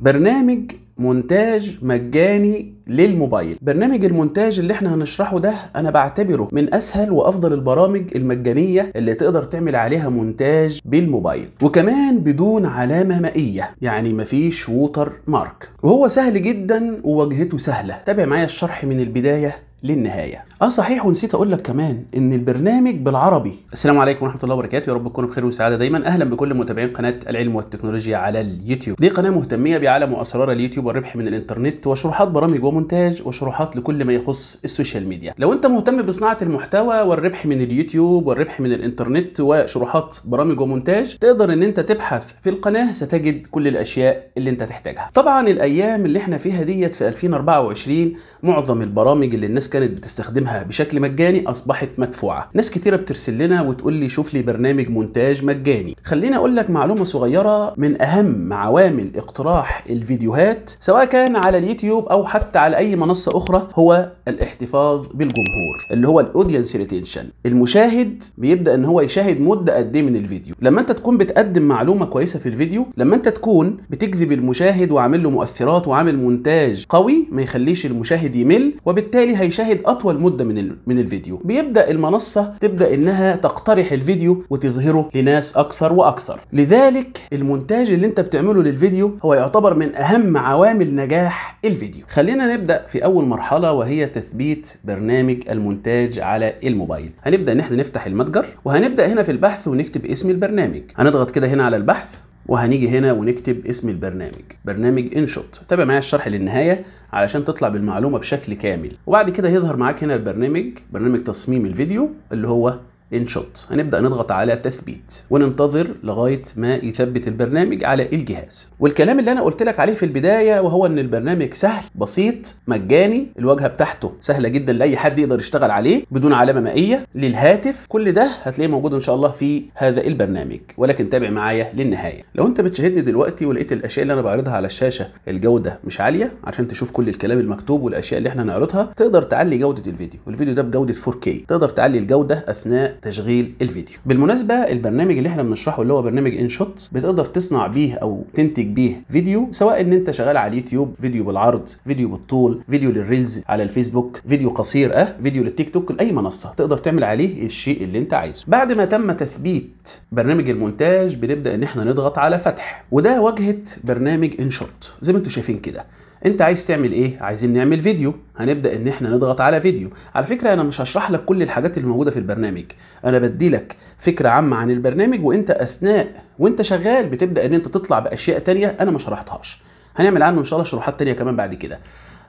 برنامج مونتاج مجاني للموبايل برنامج المونتاج اللي احنا هنشرحه ده انا بعتبره من اسهل وافضل البرامج المجانيه اللي تقدر تعمل عليها مونتاج بالموبايل وكمان بدون علامه مائيه يعني مفيش ووتر مارك وهو سهل جدا وواجهته سهله تابع معايا الشرح من البدايه للنهايه اه صحيح ونسيت اقول لك كمان ان البرنامج بالعربي السلام عليكم ورحمه الله وبركاته يا رب تكونوا بخير وسعاده دايما اهلا بكل متابعين قناه العلم والتكنولوجيا على اليوتيوب دي قناه مهتميه بعالم واسرار اليوتيوب والربح من الانترنت وشروحات برامج ومونتاج وشروحات لكل ما يخص السوشيال ميديا لو انت مهتم بصناعه المحتوى والربح من اليوتيوب والربح من الانترنت وشروحات برامج ومونتاج تقدر ان انت تبحث في القناه ستجد كل الاشياء اللي انت تحتاجها طبعا الايام اللي احنا فيها ديت في 2024 معظم البرامج اللي الناس كانت بتستخدمها بنقدمها بشكل مجاني اصبحت مدفوعه ناس كتيره بترسل لنا وتقول لي شوف لي برنامج مونتاج مجاني خليني اقول لك معلومه صغيره من اهم عوامل اقتراح الفيديوهات سواء كان على اليوتيوب او حتى على اي منصه اخرى هو الاحتفاظ بالجمهور اللي هو الاودينس ريتينشن المشاهد بيبدا ان هو يشاهد مده قد ايه من الفيديو لما انت تكون بتقدم معلومه كويسه في الفيديو لما انت تكون بتجذب المشاهد وعامل له مؤثرات وعامل مونتاج قوي ما يخليش المشاهد يمل وبالتالي هيشاهد اطول مده لابد من من الفيديو بيبدا المنصه تبدا انها تقترح الفيديو وتظهره لناس اكثر واكثر لذلك المونتاج اللي انت بتعمله للفيديو هو يعتبر من اهم عوامل نجاح الفيديو خلينا نبدا في اول مرحله وهي تثبيت برنامج المونتاج على الموبايل هنبدا ان احنا نفتح المتجر وهنبدا هنا في البحث ونكتب اسم البرنامج هنضغط كده هنا على البحث وهنيجي هنا ونكتب اسم البرنامج برنامج انشط تابع معايا الشرح للنهايه علشان تطلع بالمعلومه بشكل كامل وبعد كده يظهر معاك هنا البرنامج برنامج تصميم الفيديو اللي هو شوت هنبدا نضغط على تثبيت وننتظر لغايه ما يثبت البرنامج على الجهاز والكلام اللي انا قلت لك عليه في البدايه وهو ان البرنامج سهل بسيط مجاني الواجهه بتاعته سهله جدا لاي حد يقدر يشتغل عليه بدون علامه مائيه للهاتف كل ده هتلاقيه موجود ان شاء الله في هذا البرنامج ولكن تابع معايا للنهايه لو انت بتشاهدني دلوقتي ولقيت الاشياء اللي انا بعرضها على الشاشه الجوده مش عاليه عشان تشوف كل الكلام المكتوب والاشياء اللي احنا هنعرضها تقدر تعلي جوده الفيديو الفيديو ده بجوده 4K تقدر تعلي الجوده اثناء تشغيل الفيديو بالمناسبه البرنامج اللي احنا بنشرحه اللي هو برنامج انشوت بتقدر تصنع بيه او تنتج بيه فيديو سواء ان انت شغال على اليوتيوب فيديو بالعرض فيديو بالطول فيديو للريلز على الفيسبوك فيديو قصير اه فيديو للتيك توك لاي منصه تقدر تعمل عليه الشيء اللي انت عايزه بعد ما تم تثبيت برنامج المونتاج بنبدا ان احنا نضغط على فتح وده واجهه برنامج انشوت زي ما انتم شايفين كده انت عايز تعمل ايه عايزين نعمل فيديو هنبدا ان احنا نضغط على فيديو على فكره انا مش هشرح لك كل الحاجات اللي موجوده في البرنامج انا بدي لك فكره عامه عن البرنامج وانت اثناء وانت شغال بتبدا ان انت تطلع باشياء تانية انا ما شرحتهاش هنعمل عنه ان شاء الله شروحات تانية كمان بعد كده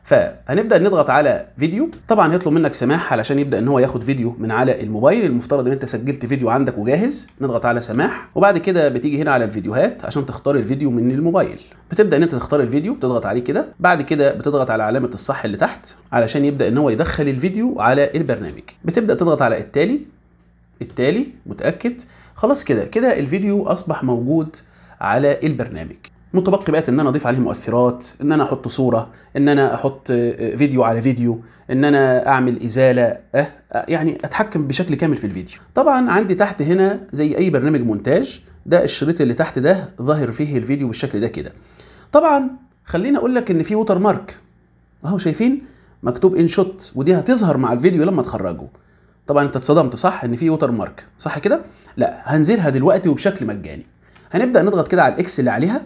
فهنبدا نضغط على فيديو طبعا هيطلب منك سماح علشان يبدا ان هو ياخد فيديو من على الموبايل المفترض ان انت سجلت فيديو عندك وجاهز نضغط على سماح وبعد كده بتيجي هنا على الفيديوهات عشان تختار الفيديو من الموبايل بتبدا ان انت تختار الفيديو بتضغط عليه كده بعد كده بتضغط على علامه الصح اللي تحت علشان يبدا ان هو يدخل الفيديو على البرنامج بتبدا تضغط على التالي التالي متاكد خلاص كده كده الفيديو اصبح موجود على البرنامج متبقي بقت ان انا اضيف عليه مؤثرات ان انا احط صوره ان انا احط آه، فيديو على فيديو ان انا اعمل ازاله آه،, أه يعني اتحكم بشكل كامل في الفيديو طبعا عندي تحت هنا زي اي برنامج مونتاج ده الشريط اللي تحت ده ظاهر فيه الفيديو بالشكل ده كده طبعا خليني اقول لك ان في ووتر مارك اهو شايفين مكتوب ان شوت ودي هتظهر مع الفيديو لما تخرجه طبعا انت اتصدمت صح ان في ووتر مارك صح كده لا هنزلها دلوقتي وبشكل مجاني هنبدا نضغط كده على الاكس اللي عليها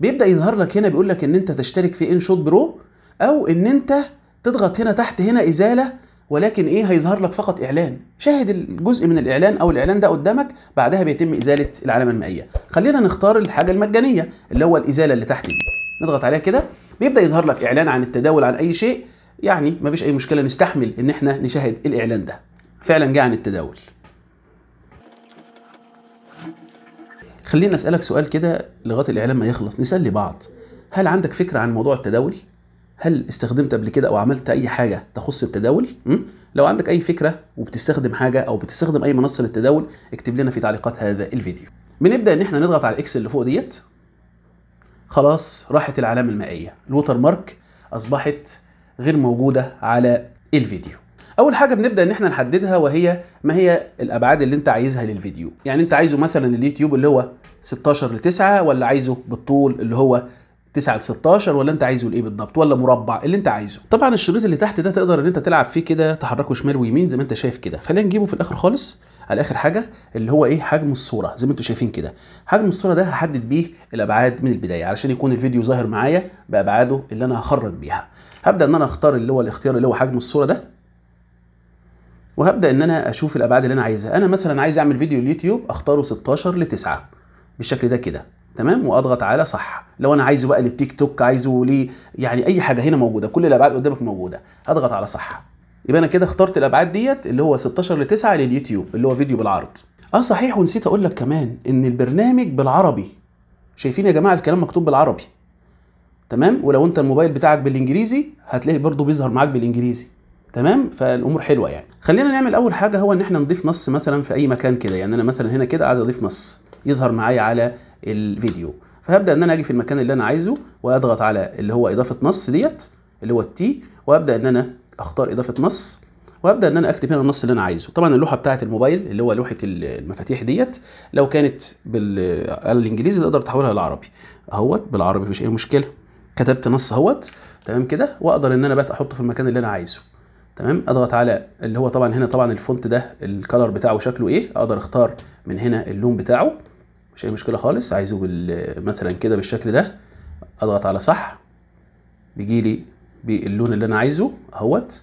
بيبدا يظهر لك هنا بيقول لك ان انت تشترك في ان شوت برو او ان انت تضغط هنا تحت هنا ازاله ولكن ايه هيظهر لك فقط اعلان شاهد الجزء من الاعلان او الاعلان ده قدامك بعدها بيتم ازاله العلامه المائيه خلينا نختار الحاجه المجانيه اللي هو الازاله اللي تحت دي نضغط عليها كده بيبدا يظهر لك اعلان عن التداول عن اي شيء يعني مفيش اي مشكله نستحمل ان احنا نشاهد الاعلان ده فعلا جه عن التداول خليني اسالك سؤال كده لغايه الاعلان ما يخلص نسال بعض هل عندك فكره عن موضوع التداول هل استخدمت قبل كده او عملت اي حاجه تخص التداول م? لو عندك اي فكره وبتستخدم حاجه او بتستخدم اي منصه للتداول اكتب لنا في تعليقات هذا الفيديو بنبدا ان احنا نضغط على الاكس اللي فوق ديت خلاص راحت العلامه المائيه الوتر مارك اصبحت غير موجوده على الفيديو اول حاجه بنبدا ان احنا نحددها وهي ما هي الابعاد اللي انت عايزها للفيديو يعني انت عايزه مثلا اليوتيوب اللي هو 16 ل 9 ولا عايزه بالطول اللي هو 9 ل 16 ولا انت عايزه لايه بالظبط ولا مربع اللي انت عايزه طبعا الشريط اللي تحت ده تقدر ان انت تلعب فيه كده تحركه شمال ويمين زي ما انت شايف كده خلينا نجيبه في الاخر خالص على اخر حاجه اللي هو ايه حجم الصوره زي ما انتم شايفين كده حجم الصوره ده هحدد بيه الابعاد من البدايه علشان يكون الفيديو ظاهر معايا بابعاده اللي انا هخرج بيها هبدا ان انا اختار اللي هو الاختيار اللي هو حجم الصوره ده وهبدا ان انا اشوف الابعاد اللي انا عايزها انا مثلا عايز اعمل فيديو اليوتيوب اختاره 16 ل 9 بالشكل ده كده تمام واضغط على صح لو انا عايزه بقى للتيك توك عايزه لي يعني اي حاجه هنا موجوده كل الابعاد قدامك موجوده هضغط على صح يبقى انا كده اخترت الابعاد ديت اللي هو 16 ل 9 لليوتيوب اللي هو فيديو بالعرض اه صحيح ونسيت اقول لك كمان ان البرنامج بالعربي شايفين يا جماعه الكلام مكتوب بالعربي تمام ولو انت الموبايل بتاعك بالانجليزي هتلاقي برضو بيظهر معاك بالانجليزي تمام فالامور حلوه يعني خلينا نعمل اول حاجه هو ان احنا نضيف نص مثلا في اي مكان كده يعني انا مثلا هنا كده عايز اضيف نص يظهر معايا على الفيديو فهبدا ان انا اجي في المكان اللي انا عايزه واضغط على اللي هو اضافه نص ديت اللي هو التي وابدا ان انا اختار اضافه نص وابدا ان انا اكتب هنا النص اللي انا عايزه طبعا اللوحه بتاعه الموبايل اللي هو لوحه المفاتيح ديت لو كانت بالانجليزي تقدر تحولها للعربي اهوت بالعربي مفيش اي مشكله كتبت نص اهوت تمام كده واقدر ان انا بقى احطه في المكان اللي انا عايزه تمام اضغط على اللي هو طبعا هنا طبعا الفونت ده الكلر بتاعه شكله ايه اقدر اختار من هنا اللون بتاعه مش اي مشكله خالص عايزه مثلا كده بالشكل ده اضغط على صح بيجي لي باللون اللي انا عايزه اهوت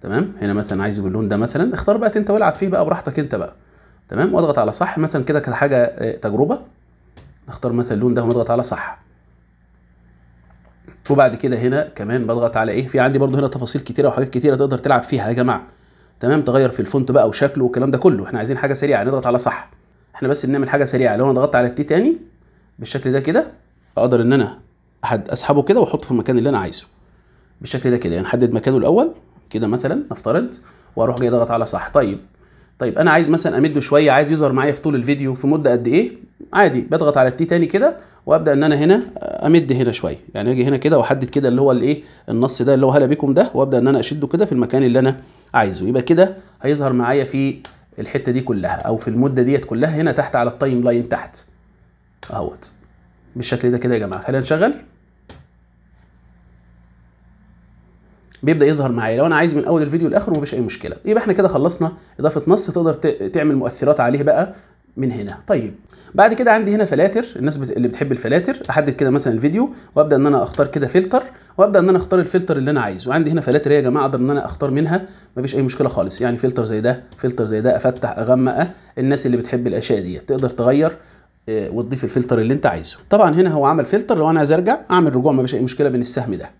تمام هنا مثلا عايزه باللون ده مثلا اختار بقى انت والعب فيه بقى براحتك انت بقى تمام واضغط على صح مثلا كده كحاجه آه، تجربه نختار مثلا اللون ده ونضغط على صح وبعد كده هنا كمان بضغط على ايه في عندي برضو هنا تفاصيل كتيره وحاجات كتيره تقدر تلعب فيها يا جماعه تمام تغير في الفونت بقى وشكله والكلام ده كله احنا عايزين حاجه سريعه نضغط على صح احنا بس بنعمل حاجه سريعه لو انا ضغطت على التي تاني بالشكل ده كده اقدر ان انا احد اسحبه كده واحطه في المكان اللي انا عايزه بالشكل ده كده يعني احدد مكانه الاول كده مثلا نفترض واروح جاي ضغط على صح طيب طيب انا عايز مثلا امده شويه عايز يظهر معايا في طول الفيديو في مده قد ايه عادي بضغط على التي تاني كده وابدا ان انا هنا آه، امد هنا شويه يعني اجي هنا كده واحدد كده اللي هو الايه النص ده اللي هو هلا بكم ده وابدا ان انا اشده كده في المكان اللي انا عايزه يبقى كده هيظهر معايا في الحته دي كلها او في المده ديت كلها هنا تحت على التايم لاين تحت اهوت بالشكل ده كده يا جماعه خلينا نشغل بيبدا يظهر معايا لو انا عايز من اول الفيديو لاخره مفيش اي مشكله يبقى احنا كده خلصنا اضافه نص تقدر تعمل مؤثرات عليه بقى من هنا طيب بعد كده عندي هنا فلاتر الناس اللي بتحب الفلاتر احدد كده مثلا الفيديو وابدا ان انا اختار كده فلتر وابدا ان انا اختار الفلتر اللي انا عايزه وعندي هنا فلاتر إيه يا جماعه اقدر ان انا اختار منها مفيش اي مشكله خالص يعني فلتر زي ده فلتر زي ده افتح اغمق أه، الناس اللي بتحب الاشياء دي تقدر تغير آه، وتضيف الفلتر اللي انت عايزه طبعا هنا هو عمل فلتر لو انا عايز ارجع اعمل رجوع مفيش اي مشكله بين السهم ده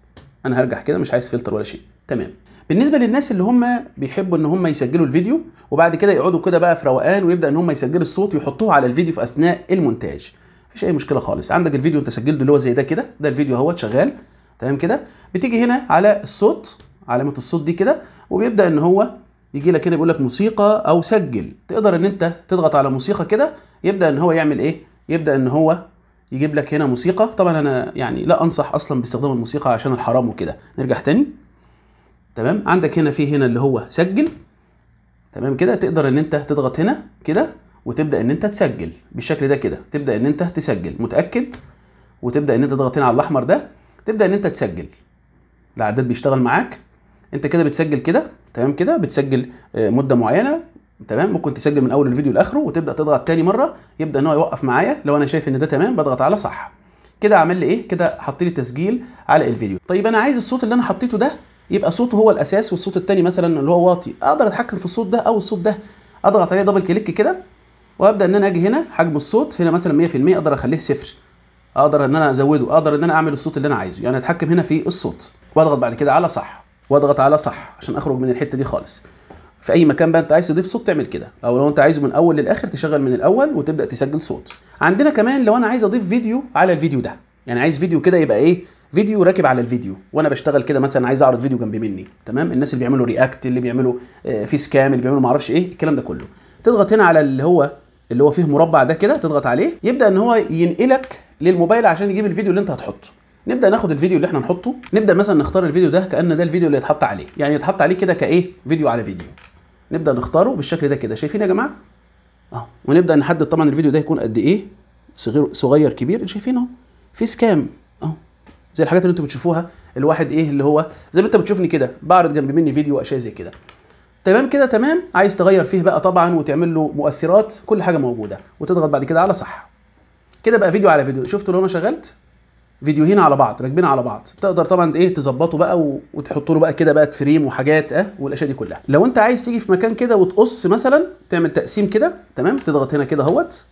انا هرجع كده مش عايز فلتر ولا شيء تمام بالنسبه للناس اللي هم بيحبوا ان هم يسجلوا الفيديو وبعد كده يقعدوا كده بقى في روقان ويبدا ان هم يسجلوا الصوت ويحطوه على الفيديو في اثناء المونتاج مفيش اي مشكله خالص عندك الفيديو انت سجلته اللي هو زي ده كده ده الفيديو اهوت شغال تمام كده بتيجي هنا على الصوت علامه الصوت دي كده وبيبدا ان هو يجي لك هنا بيقول لك موسيقى او سجل تقدر ان انت تضغط على موسيقى كده يبدا ان هو يعمل ايه يبدا ان هو يجيب لك هنا موسيقى طبعا انا يعني لا انصح اصلا باستخدام الموسيقى عشان الحرام وكده نرجع تاني تمام عندك هنا في هنا اللي هو سجل تمام كده تقدر ان انت تضغط هنا كده وتبدا ان انت تسجل بالشكل ده كده تبدا ان انت تسجل متاكد وتبدا ان انت تضغط هنا على الاحمر ده تبدا ان انت تسجل العداد بيشتغل معاك انت كده بتسجل كده تمام كده بتسجل آه، مده معينه تمام ممكن تسجل من اول الفيديو لاخره وتبدا تضغط تاني مره يبدا ان هو يوقف معايا لو انا شايف ان ده تمام بضغط على صح كده عمل لي ايه كده حط لي تسجيل على الفيديو طيب انا عايز الصوت اللي انا حطيته ده يبقى صوته هو الاساس والصوت التاني مثلا اللي هو واطي اقدر اتحكم في الصوت ده او الصوت ده اضغط عليه دبل كليك كده وابدا ان انا اجي هنا حجم الصوت هنا مثلا 100% اقدر اخليه صفر اقدر ان انا ازوده اقدر ان انا اعمل الصوت اللي انا عايزه يعني اتحكم هنا في الصوت واضغط بعد كده على صح واضغط على صح عشان اخرج من الحته دي خالص في اي مكان بقى انت عايز تضيف صوت تعمل كده او لو انت عايزه من الاول للاخر تشغل من الاول وتبدا تسجل صوت عندنا كمان لو انا عايز اضيف فيديو على الفيديو ده يعني عايز فيديو كده يبقى ايه فيديو راكب على الفيديو وانا بشتغل كده مثلا عايز اعرض فيديو جنبي مني تمام الناس اللي بيعملوا رياكت اللي بيعملوا آه، في سكام اللي بيعملوا معرفش ايه الكلام ده كله تضغط هنا على اللي هو اللي هو فيه مربع ده كده تضغط عليه يبدا ان هو ينقلك للموبايل عشان يجيب الفيديو اللي انت هتحطه نبدا ناخد الفيديو اللي احنا نحطه نبدا مثلا نختار الفيديو ده كان ده الفيديو اللي يتحط عليه يعني يتحط عليه كده كايه فيديو على فيديو نبدا نختاره بالشكل ده كده شايفين يا جماعه اهو ونبدا نحدد طبعا الفيديو ده يكون قد ايه صغير صغير كبير شايفين اهو في سكام اهو زي الحاجات اللي انتوا بتشوفوها الواحد ايه اللي هو زي ما انت بتشوفني كده بعرض جنب مني فيديو واشياء زي كده تمام كده تمام عايز تغير فيه بقى طبعا وتعمل له مؤثرات كل حاجه موجوده وتضغط بعد كده على صح كده بقى فيديو على فيديو شفتوا لو انا شغلت فيديوهين على بعض راكبين على بعض تقدر طبعا ايه تظبطه بقى وتحط له بقى كده بقى فريم وحاجات اه والاشياء دي كلها لو انت عايز تيجي في مكان كده وتقص مثلا تعمل تقسيم كده تمام تضغط هنا كده اهوت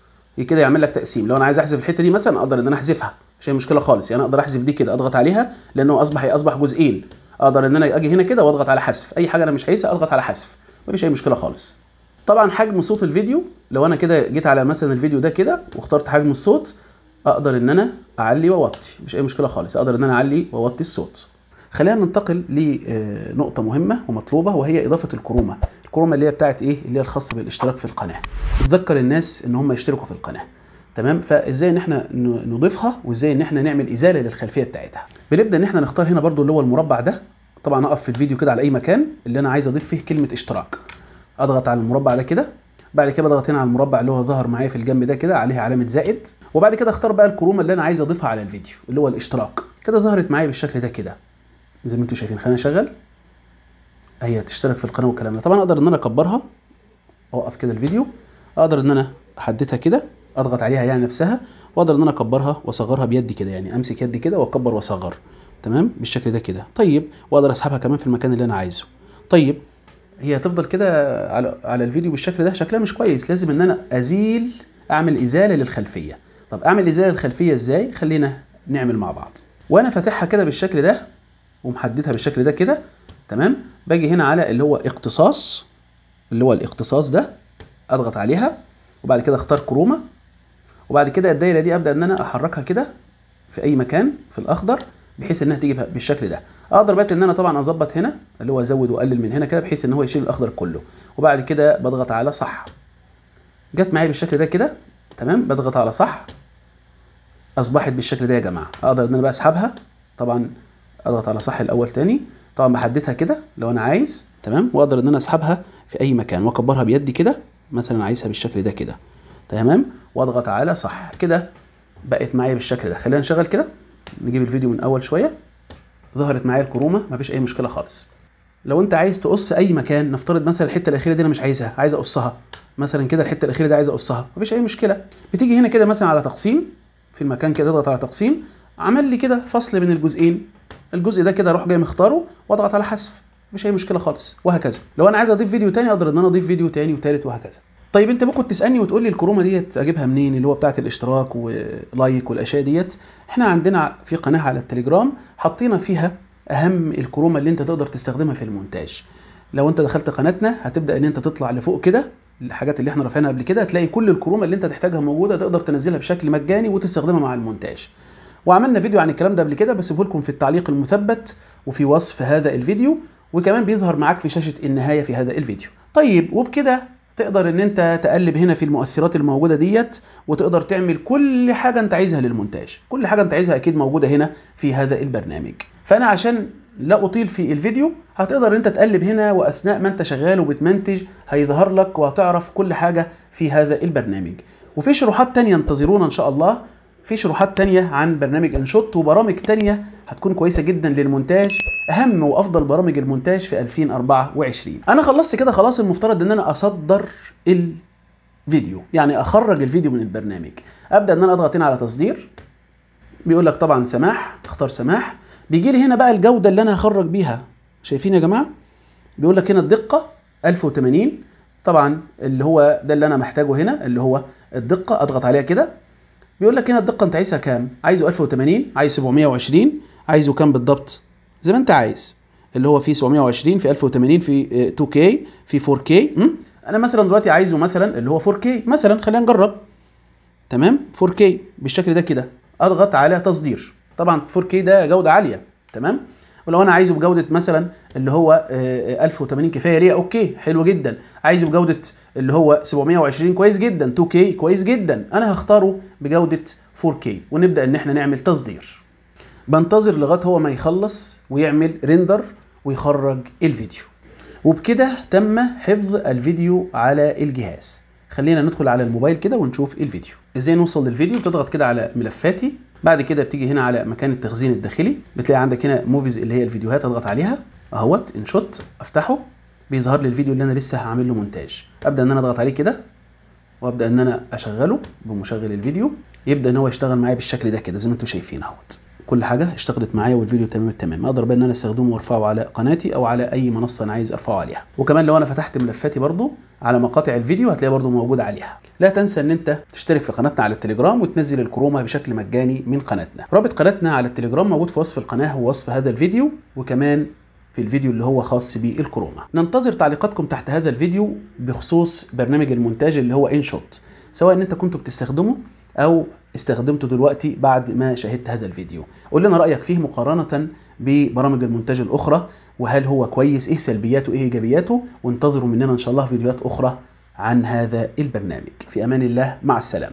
كده يعمل لك تقسيم لو انا عايز احذف الحته دي مثلا اقدر ان انا احذفها مش هي مشكله خالص يعني اقدر احذف دي كده اضغط عليها لانه اصبح اصبح جزئين اقدر ان انا اجي هنا كده واضغط على حذف اي حاجه انا مش عايزها اضغط على حذف مفيش اي مشكله خالص طبعا حجم صوت الفيديو لو انا كده جيت على مثلا الفيديو ده كده واخترت حجم الصوت اقدر ان انا اعلي واوطي مش اي مشكله خالص اقدر ان انا اعلي واوطي الصوت خلينا ننتقل لنقطة آه، مهمة ومطلوبة وهي إضافة الكرومة، الكرومة اللي هي بتاعت إيه؟ اللي هي الخاصة بالاشتراك في القناة. بتذكر الناس إن هم يشتركوا في القناة. تمام؟ فإزاي إن إحنا نضيفها وإزاي إن إحنا نعمل إزالة للخلفية بتاعتها. بنبدأ إن إحنا نختار هنا برضو اللي هو المربع ده، طبعا أقف في الفيديو كده على أي مكان اللي أنا عايز أضيف فيه كلمة اشتراك. أضغط على المربع ده كده، بعد كده بضغط هنا على المربع اللي هو ظهر معايا في الجنب ده كده عليه علامة زائد، وبعد كده اختار بقى الكرومه اللي انا عايز اضيفها على الفيديو اللي هو الاشتراك كده ظهرت معايا بالشكل ده كده زي ما انتم شايفين خلينا نشغل هي تشترك في القناه والكلام ده طبعا اقدر ان انا اكبرها اوقف كده الفيديو اقدر ان انا احددها كده اضغط عليها يعني نفسها واقدر ان انا اكبرها واصغرها بيدي كده يعني امسك يدي كده واكبر واصغر تمام بالشكل ده كده طيب واقدر اسحبها كمان في المكان اللي انا عايزه طيب هي هتفضل كده على على الفيديو بالشكل ده شكلها مش كويس لازم ان انا ازيل اعمل ازاله للخلفيه طب اعمل الازاله الخلفيه ازاي خلينا نعمل مع بعض وانا فاتحها كده بالشكل ده ومحددها بالشكل ده كده تمام باجي هنا على اللي هو اقتصاص اللي هو الاقتصاص ده اضغط عليها وبعد كده اختار كروما وبعد كده الدايره دي ابدا ان انا احركها كده في اي مكان في الاخضر بحيث انها تيجي بالشكل ده اقدر بقى ان انا طبعا اظبط هنا اللي هو ازود واقلل من هنا كده بحيث ان هو يشيل الاخضر كله وبعد كده بضغط على صح جت معايا بالشكل ده كده تمام بضغط على صح اصبحت بالشكل ده يا جماعه اقدر ان انا بقى اسحبها طبعا اضغط على صح الاول تاني طبعا بحددها كده لو انا عايز تمام واقدر ان انا اسحبها في اي مكان واكبرها بيدي كده مثلا عايزها بالشكل ده كده تمام واضغط على صح كده بقت معايا بالشكل ده خلينا نشغل كده نجيب الفيديو من اول شويه ظهرت معايا الكرومه مفيش اي مشكله خالص لو انت عايز تقص اي مكان نفترض مثلا الحته الاخيره دي انا مش عايزها عايز اقصها مثلا كده الحته الاخيره دي عايز اقصها مفيش اي مشكله بتيجي هنا كده مثلا على تقسيم في المكان كده اضغط على تقسيم عمل لي كده فصل بين الجزئين الجزء ده كده اروح جاي مختاره واضغط على حذف مش اي مشكله خالص وهكذا لو انا عايز اضيف فيديو تاني اقدر ان انا اضيف فيديو تاني وتالت وهكذا طيب انت ممكن تسالني وتقول لي الكرومه ديت اجيبها منين اللي هو بتاعه الاشتراك ولايك والاشياء ديت احنا عندنا في قناه على التليجرام حطينا فيها اهم الكرومه اللي انت تقدر تستخدمها في المونتاج لو انت دخلت قناتنا هتبدا ان انت تطلع لفوق كده الحاجات اللي احنا رافعينها قبل كده هتلاقي كل الكروم اللي انت تحتاجها موجوده تقدر تنزلها بشكل مجاني وتستخدمها مع المونتاج وعملنا فيديو عن الكلام ده قبل كده بسيبه لكم في التعليق المثبت وفي وصف هذا الفيديو وكمان بيظهر معاك في شاشه النهايه في هذا الفيديو طيب وبكده تقدر ان انت تقلب هنا في المؤثرات الموجوده ديت وتقدر تعمل كل حاجه انت عايزها للمونتاج كل حاجه انت عايزها اكيد موجوده هنا في هذا البرنامج فانا عشان لا اطيل في الفيديو هتقدر انت تقلب هنا واثناء ما انت شغال وبتمنتج هيظهر لك وهتعرف كل حاجه في هذا البرنامج وفي شروحات تانية انتظرونا ان شاء الله في شروحات تانية عن برنامج انشوت وبرامج تانية هتكون كويسة جدا للمونتاج اهم وافضل برامج المونتاج في 2024 انا خلصت كده خلاص المفترض ان انا اصدر الفيديو يعني اخرج الفيديو من البرنامج ابدا ان انا اضغط هنا على تصدير بيقول لك طبعا سماح تختار سماح بيجي لي هنا بقى الجوده اللي انا هخرج بيها شايفين يا جماعه بيقول لك هنا الدقه 1080 طبعا اللي هو ده اللي انا محتاجه هنا اللي هو الدقه اضغط عليها كده بيقول لك هنا الدقه انت عايزها كام عايزه 1080 عايز 720 عايزه كام بالضبط زي ما انت عايز اللي هو في 720 في 1080 في 2K آه، في 4K م? انا مثلا دلوقتي عايزه مثلا اللي هو 4K مثلا خلينا نجرب تمام 4K بالشكل ده كده اضغط على تصدير طبعا 4K ده جوده عاليه تمام ولو انا عايزه بجوده مثلا اللي هو 1080 آه، آه، كفايه ليا اوكي حلو جدا عايزه بجوده اللي هو 720 كويس جدا 2K كويس جدا انا هختاره بجوده 4K ونبدا ان احنا نعمل تصدير بنتظر لغايه هو ما يخلص ويعمل ريندر ويخرج الفيديو وبكده تم حفظ الفيديو على الجهاز خلينا ندخل على الموبايل كده ونشوف الفيديو ازاي نوصل للفيديو تضغط كده على ملفاتي بعد كده بتيجي هنا على مكان التخزين الداخلي بتلاقي عندك هنا موفيز اللي هي الفيديوهات اضغط عليها اهوت انشوت افتحه بيظهر لي الفيديو اللي انا لسه هعمل له مونتاج ابدا ان انا اضغط عليه كده وابدا ان انا اشغله بمشغل الفيديو يبدا ان هو يشتغل معايا بالشكل ده كده زي ما انتم شايفين اهوت كل حاجه اشتغلت معايا والفيديو تمام التمام اقدر بقى ان انا استخدمه وارفعه على قناتي او على اي منصه انا عايز ارفعه عليها وكمان لو انا فتحت ملفاتي برضو على مقاطع الفيديو هتلاقيها برضو موجوده عليها لا تنسى ان انت تشترك في قناتنا على التليجرام وتنزل الكروما بشكل مجاني من قناتنا رابط قناتنا على التليجرام موجود في وصف القناه ووصف هذا الفيديو وكمان في الفيديو اللي هو خاص بالكروما ننتظر تعليقاتكم تحت هذا الفيديو بخصوص برنامج المونتاج اللي هو انشوت سواء ان انت كنت بتستخدمه او استخدمته دلوقتي بعد ما شاهدت هذا الفيديو قول لنا رايك فيه مقارنه ببرامج المونتاج الاخرى وهل هو كويس ايه سلبياته ايه ايجابياته وانتظروا مننا ان شاء الله فيديوهات اخرى عن هذا البرنامج في امان الله مع السلامه